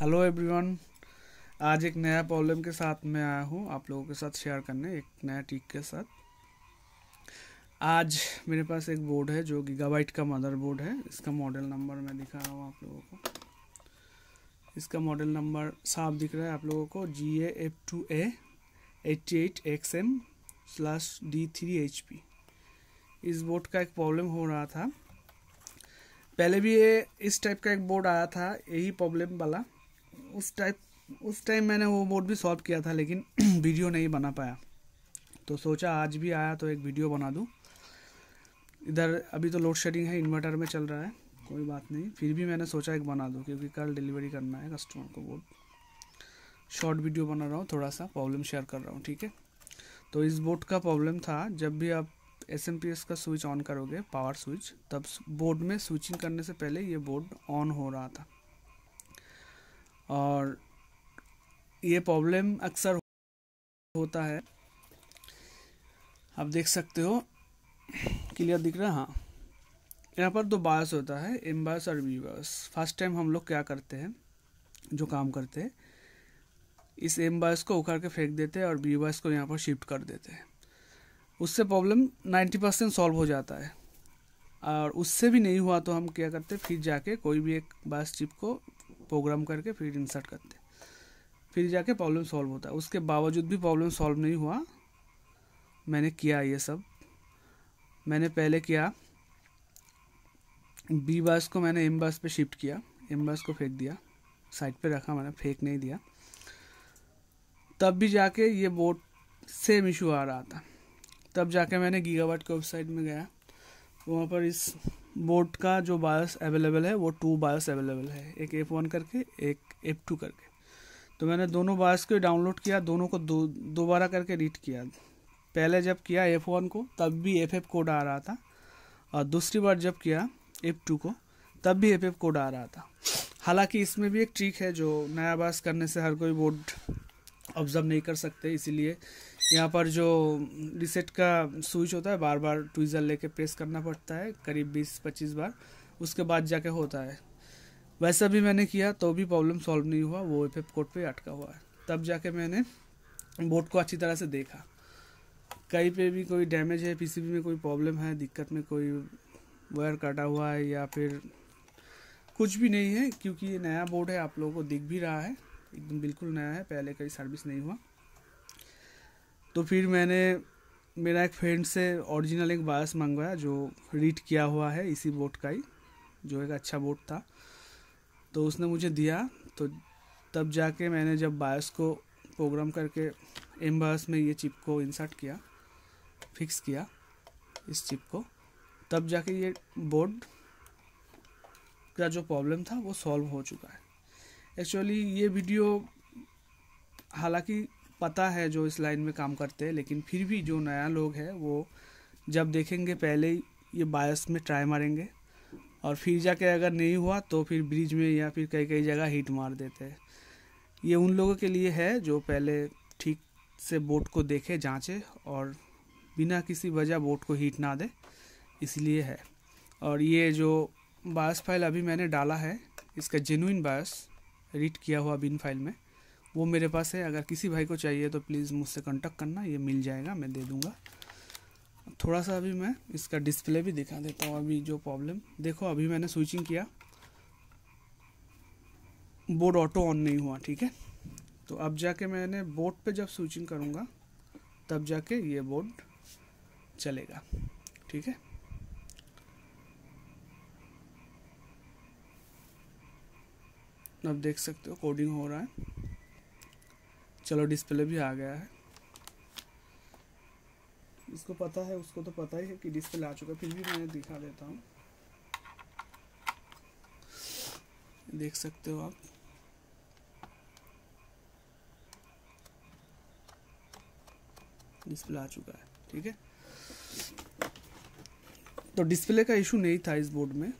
hello everyone आज एक नया प्रॉब्लम के साथ मैं आया हूँ आप लोगों के साथ शेयर करने एक नया टीक के साथ आज मेरे पास एक बोर्ड है जो गीगाबाइट का मदर बोर्ड है इसका मॉडल नंबर मैं दिखा रहा हूँ आप लोगों को इसका मॉडल नंबर साफ दिख रहा है आप लोगों को G A F two A eighty eight X M slash D three H P इस बोर्ड का एक प्रॉब्लम हो रहा था पहले भी ये इस टाइप का एक बोर्ड आया था यही प्रॉब्लम वाला उस टाइप उस टाइम मैंने वो बोर्ड भी सॉल्व किया था लेकिन वीडियो नहीं बना पाया तो सोचा आज भी आया तो एक वीडियो बना दूँ इधर अभी तो लोड शेडिंग है इन्वर्टर में चल रहा है कोई बात नहीं फिर भी मैंने सोचा एक बना दूँ क्योंकि कल डिलीवरी करना है कस्टमर को बोर्ड शॉर्ट वीडियो बना रहा हूँ थोड़ा सा प्रॉब्लम शेयर कर रहा हूँ ठीक है तो इस बोर्ड का प्रॉब्लम था जब भी आप एस का स्विच ऑन करोगे पावर स्विच तब बोर्ड में स्विचिंग करने से पहले ये बोर्ड ऑन हो रहा था और ये प्रॉब्लम अक्सर होता है आप देख सकते हो क्लियर दिख रहा है हाँ यहाँ पर दो बायस होता है एम बायस और बी बायस फर्स्ट टाइम हम लोग क्या करते हैं जो काम करते हैं इस एम बायस को उखाड़ के फेंक देते हैं और बी बायस को यहाँ पर शिफ्ट कर देते हैं उससे प्रॉब्लम नाइन्टी परसेंट सॉल्व हो जाता है और उससे भी नहीं हुआ तो हम क्या करते फिर जाके कोई भी एक बायस चिप को प्रोग्राम करके फिर इंसर्ट करते फिर जाके प्रॉब्लम सॉल्व होता है उसके बावजूद भी प्रॉब्लम सॉल्व नहीं हुआ मैंने किया ये सब मैंने पहले किया बी बस को मैंने एम बस पे शिफ्ट किया एम बस को फेंक दिया साइड पे रखा मैंने फेंक नहीं दिया तब भी जाके ये बोर्ड सेम इशू आ रहा था तब जाके मैंने गीगावाट की वेबसाइट में गया वहाँ पर इस बोर्ड का जो बायस अवेलेबल है वो टू बायस अवेलेबल है एक एफ वन करके एक एफ टू करके तो मैंने दोनों बायस को डाउनलोड किया दोनों को दो दोबारा करके रीड किया पहले जब किया एफ वन को तब भी एफ एफ कोड आ रहा था और दूसरी बार जब किया एफ टू को तब भी एफ एफ कोड आ रहा था हालांकि इसमें भी एक ट्रिक है जो नया बायस करने से हर कोई बोर्ड ऑब्जर्व नहीं कर सकते इसीलिए यहाँ पर जो रिसेट का स्विच होता है बार बार ट्विज़र लेके प्रेस करना पड़ता है करीब 20-25 बार उसके बाद जाके होता है वैसा भी मैंने किया तो भी प्रॉब्लम सॉल्व नहीं हुआ वो एफ कोड पर अटका हुआ है तब जाके मैंने बोर्ड को अच्छी तरह से देखा कहीं पे भी कोई डैमेज है पीसीबी में कोई प्रॉब्लम है दिक्कत में कोई वायर काटा हुआ है या फिर कुछ भी नहीं है क्योंकि ये नया बोर्ड है आप लोगों को दिख भी रहा है एकदम बिल्कुल नया है पहले कहीं सर्विस नहीं हुआ तो फिर मैंने मेरा एक फ्रेंड से ओरिजिनल एक बायस मंगवाया जो रीड किया हुआ है इसी बोट का ही जो एक अच्छा बोट था तो उसने मुझे दिया तो तब जाके मैंने जब बायस को प्रोग्राम करके एम बायस में ये चिप को इंसर्ट किया फिक्स किया इस चिप को तब जाके ये बोर्ड का जो प्रॉब्लम था वो सॉल्व हो चुका है एक्चुअली ये वीडियो हालांकि पता है जो इस लाइन में काम करते हैं लेकिन फिर भी जो नया लोग है वो जब देखेंगे पहले ही ये बायस में ट्राई मारेंगे और फिर जाके अगर नहीं हुआ तो फिर ब्रिज में या फिर कई कई जगह हीट मार देते हैं ये उन लोगों के लिए है जो पहले ठीक से बोट को देखे जांचे और बिना किसी वजह बोट को हीट ना दे इसलिए है और ये जो बायस फाइल अभी मैंने डाला है इसका जेनुइन बायस रीड किया हुआ बिन फाइल में वो मेरे पास है अगर किसी भाई को चाहिए तो प्लीज़ मुझसे कांटेक्ट करना ये मिल जाएगा मैं दे दूँगा थोड़ा सा अभी मैं इसका डिस्प्ले भी दिखा देता हूँ अभी जो प्रॉब्लम देखो अभी मैंने स्विचिंग किया बोर्ड ऑटो ऑन नहीं हुआ ठीक है तो अब जाके मैंने बोर्ड पे जब स्विचिंग करूँगा तब जाके ये बोर्ड चलेगा ठीक है अब देख सकते हो कोडिंग हो रहा है चलो डिस्प्ले भी आ गया है इसको पता है उसको तो पता ही है कि डिस्प्ले आ चुका है फिर भी मैं दिखा देता हूँ देख सकते हो आप डिस्प्ले आ चुका है ठीक है तो डिस्प्ले का इशू नहीं था इस बोर्ड में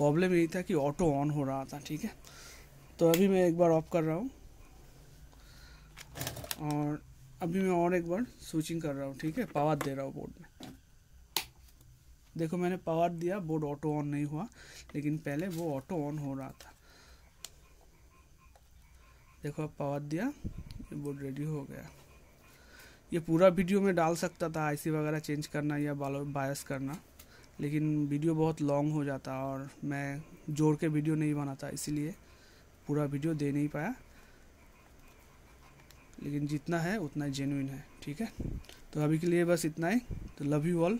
प्रॉब्लम यही था कि ऑटो ऑन हो रहा था ठीक है तो अभी मैं एक बार ऑफ कर रहा हूँ और अभी मैं और एक बार स्विचिंग कर रहा हूँ ठीक है पावर दे रहा हूँ बोर्ड में देखो मैंने पावर दिया बोर्ड ऑटो ऑन नहीं हुआ लेकिन पहले वो ऑटो ऑन हो रहा था देखो अब पावर दिया ये बोर्ड रेडी हो गया ये पूरा वीडियो में डाल सकता था आईसी वगैरह चेंज करना या बायस करना लेकिन वीडियो बहुत लॉन्ग हो जाता और मैं जोड़ के वीडियो नहीं बनाता इसीलिए पूरा वीडियो दे नहीं पाया लेकिन जितना है उतना जेन्यून है ठीक है तो अभी के लिए बस इतना ही तो लव यू ऑल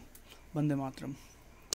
वंदे मातरम